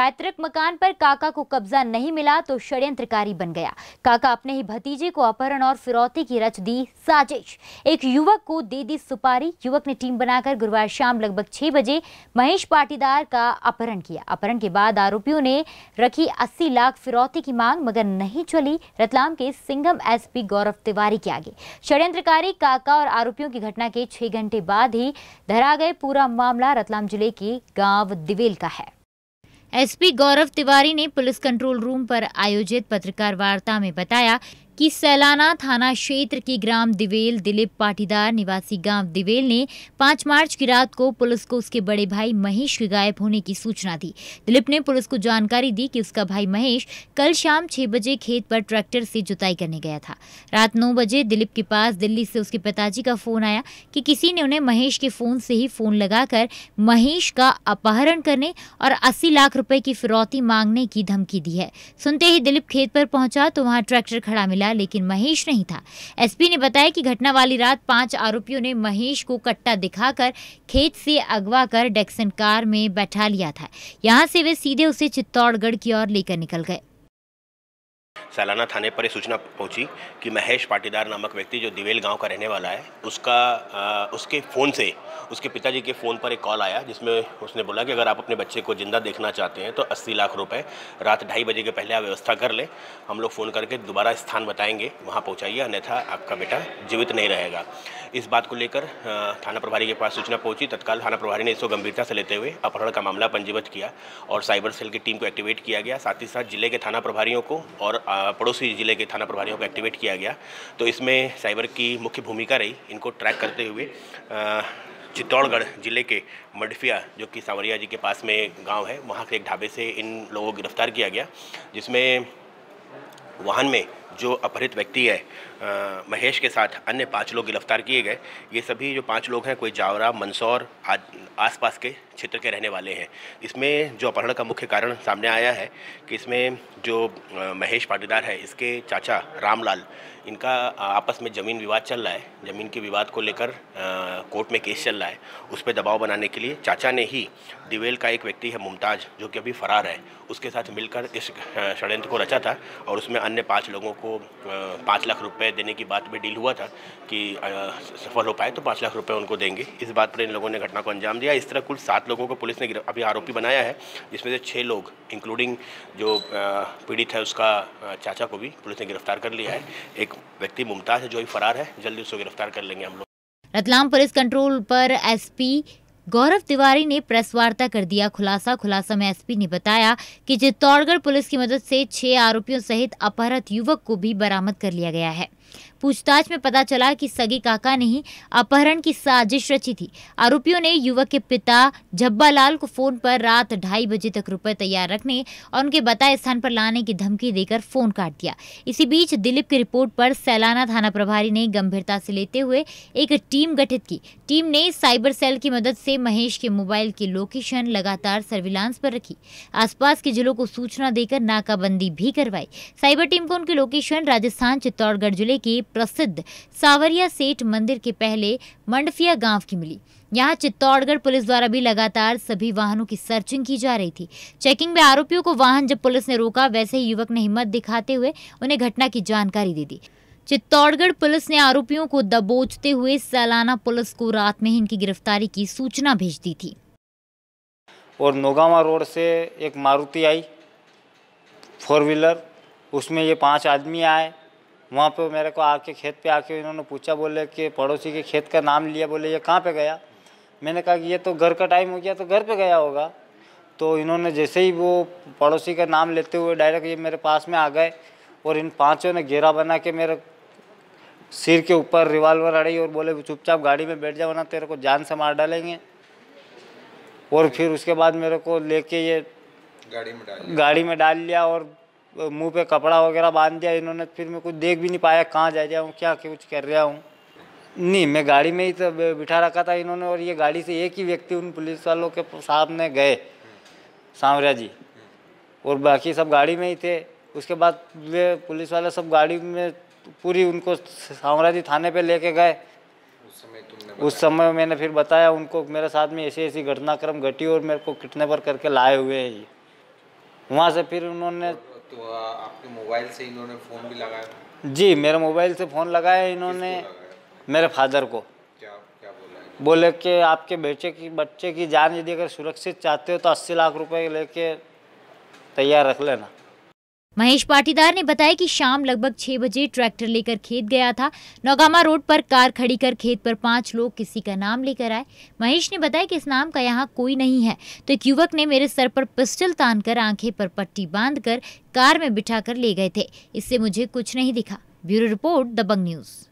पैतृक मकान पर काका को कब्जा नहीं मिला तो षड्यंत्रकारी बन गया काका अपने ही भतीजे को अपहरण और फिरौती की रच दी साजिश एक युवक को दे दी सुपारी युवक ने टीम बनाकर गुरुवार शाम लगभग छह बजे महेश पाटीदार का अपहरण किया अपहरण के बाद आरोपियों ने रखी अस्सी लाख फिरौती की मांग मगर नहीं चली रतलाम के सिंघम एस गौरव तिवारी के आगे षड्यंत्रकारी काका और आरोपियों की घटना के छह घंटे बाद ही धरा गए पूरा मामला रतलाम जिले के गांव दिवेल का है एसपी गौरव तिवारी ने पुलिस कंट्रोल रूम पर आयोजित पत्रकार वार्ता में बताया कि सैलाना थाना क्षेत्र के ग्राम दिवेल दिलीप पाटीदार निवासी गांव दिवेल ने 5 मार्च की रात को पुलिस को उसके बड़े भाई महेश के गायब होने की सूचना दी दिलीप ने पुलिस को जानकारी दी कि उसका भाई महेश कल शाम छह बजे खेत पर ट्रैक्टर से जुताई करने गया था रात नौ बजे दिलीप के पास दिल्ली से उसके पिताजी का फोन आया कि किसी ने उन्हें महेश के फोन से ही फोन लगाकर महेश का अपहरण करने और अस्सी लाख रुपए की फिरौती मांगने की धमकी दी है सुनते ही दिलीप खेत पर पहुंचा तो वहां ट्रैक्टर खड़ा मिला गया लेकिन महेश नहीं था एसपी ने बताया कि घटना वाली रात पांच आरोपियों ने महेश को कट्टा दिखाकर खेत से अगवा कर डेक्सन कार में बैठा लिया था यहाँ से वे सीधे उसे चित्तौड़गढ़ की ओर लेकर निकल गए सालाना थाने पर ये सूचना पहुंची कि महेश पाटीदार नामक व्यक्ति जो दिवेल गांव का रहने वाला है उसका आ, उसके फ़ोन से उसके पिताजी के फ़ोन पर एक कॉल आया जिसमें उसने बोला कि अगर आप अपने बच्चे को ज़िंदा देखना चाहते हैं तो अस्सी लाख रुपये रात ढाई बजे के पहले आप व्यवस्था कर लें हम लोग फ़ोन करके दोबारा स्थान बताएंगे वहाँ पहुँचाइए अन्यथा आपका बेटा जीवित नहीं रहेगा इस बात को लेकर थाना प्रभारी के पास सूचना पहुंची तत्काल थाना प्रभारी ने इसको गंभीरता से लेते हुए अपहरण का मामला पंजीबद्ध किया और साइबर सेल की टीम को एक्टिवेट किया गया साथ ही साथ जिले के थाना प्रभारियों को और पड़ोसी जिले के थाना प्रभारियों को एक्टिवेट किया गया तो इसमें साइबर की मुख्य भूमिका रही इनको ट्रैक करते हुए चित्तौड़गढ़ ज़िले के मडफिया जो कि सांवरिया जी के पास में गांव है वहाँ के एक ढाबे से इन लोगों को गिरफ्तार किया गया जिसमें वाहन में जो अपहृत व्यक्ति है महेश के साथ अन्य पाँच लोग गिरफ्तार किए गए ये सभी जो पाँच लोग हैं कोई जावरा मंदसौर आसपास के क्षेत्र के रहने वाले हैं इसमें जो अपहरण का मुख्य कारण सामने आया है कि इसमें जो महेश पाटीदार है इसके चाचा रामलाल इनका आपस में ज़मीन विवाद चल रहा है ज़मीन के विवाद को लेकर कोर्ट में केस चल रहा है उस पर दबाव बनाने के लिए चाचा ने ही दिवेल का एक व्यक्ति है मुमताज जो कि अभी फरार है उसके साथ मिलकर इस षडयंत्र को रचा था और उसमें अन्य पाँच लोगों को पाँच लाख रुपये रुपए देने की बात पे डील हुआ था कि सफल हो पाए तो पाँच लाख रुपए उनको देंगे इस बात पर इन लोगों ने घटना को अंजाम दिया इस तरह कुल सात लोगों को पुलिस ने अभी आरोपी बनाया है जिसमें से छः लोग इंक्लूडिंग जो पीड़ित है उसका चाचा को भी पुलिस ने गिरफ्तार कर लिया है एक व्यक्ति मुमताज़ है जो भी फरार है जल्दी उसको गिरफ्तार कर लेंगे हम लोग रतलाम पुलिस कंट्रोल पर एसपी गौरव तिवारी ने प्रेस वार्ता कर दिया खुलासा खुलासा में एसपी ने बताया कि चित्तौड़गढ़ पुलिस की मदद से छह आरोपियों सहित अपहरत युवक को भी बरामद कर लिया गया है पूछताछ में पता चला कि सगे काका ने ही अपहरण की साजिश रची थी आरोपियों ने युवक के पिता झब्बालाल को फोन पर रात ढाई बजे तक रुपए तैयार रखने और उनके बताए स्थान पर लाने की धमकी देकर फोन काट दिया इसी बीच दिलीप की रिपोर्ट पर सैलाना थाना प्रभारी ने गंभीरता से लेते हुए एक टीम गठित की टीम ने साइबर सेल की मदद से महेश के मोबाइल की लोकेशन लगातार सर्विलांस पर रखी आसपास के जिलों को सूचना देकर नाकाबंदी भी करवाई साइबर टीम को उनकी लोकेशन राजस्थान चित्तौड़गढ़ जिले के प्रसिद्ध सावरिया सेठ मंदिर के पहले मंडफिया गांव की मिली यहां चित्तौड़गढ़ पुलिस द्वारा भी लगातार सभी वाहनों की सर्चिंग की जा रही थी चेकिंग में आरोपियों को वाहन जब पुलिस ने रोका वैसे ही युवक ने हिम्मत दिखाते हुए उन्हें घटना की जानकारी दे दी चित्तौड़गढ़ पुलिस ने आरोपियों को दबोचते हुए सालाना पुलिस को रात में ही इनकी गिरफ्तारी की सूचना भेज दी थी और नोगावा रोड से एक मारुति आई फोर व्हीलर उसमें ये पांच आदमी आए वहाँ पे मेरे को आके खेत पे आके इन्होंने पूछा बोले कि पड़ोसी के खेत का नाम लिया बोले ये कहाँ पे गया मैंने कहा कि ये तो घर का टाइम हो गया तो घर पे गया होगा तो इन्होंने जैसे ही वो पड़ोसी का नाम लेते हुए डायरेक्ट ये मेरे पास में आ गए और इन पाँचों ने घेरा बना के मेरे सिर के ऊपर रिवाल्वर अड़ी और बोले चुपचाप गाड़ी में बैठ जाओ ना तेरे को जान से मार डालेंगे और फिर उसके बाद मेरे को लेके ये गाड़ी में डाल गाड़ी में डाल लिया और मुंह पे कपड़ा वगैरह बांध दिया इन्होंने फिर मैं कुछ देख भी नहीं पाया कहाँ जा रहा हूँ क्या कुछ कर रहा हूँ नहीं मैं गाड़ी में ही तो बिठा रखा था इन्होंने और ये गाड़ी से एक ही व्यक्ति उन पुलिस वालों के सामने गए सांवरिया जी और बाकी सब गाड़ी में ही थे उसके बाद वे पुलिस वाले सब गाड़ी में पूरी उनको सांवरा जी थाने पे लेके गए उस समय उस समय मैंने फिर बताया उनको मेरे साथ में ऐसी ऐसी घटनाक्रम घटी और मेरे को पर करके लाए हुए हैं ये वहाँ से फिर उन्होंने तो आपके मोबाइल से इन्होंने फ़ोन भी लगाया जी मेरे मोबाइल से फ़ोन लगाया इन्होंने लगाया? मेरे फादर को क्या क्या बोला बोले कि आपके बेटे की बच्चे की जान यदि अगर सुरक्षित चाहते हो तो अस्सी लाख रुपए लेके तैयार रख लेना महेश पाटीदार ने बताया कि शाम लगभग छह बजे ट्रैक्टर लेकर खेत गया था नौगामा रोड पर कार खड़ी कर खेत पर पांच लोग किसी का नाम लेकर आए महेश ने बताया कि इस नाम का यहाँ कोई नहीं है तो एक युवक ने मेरे सर पर पिस्टल तान कर आंखें पर पट्टी बांध कर कार में बिठा कर ले गए थे इससे मुझे कुछ नहीं दिखा ब्यूरो रिपोर्ट दबंग न्यूज़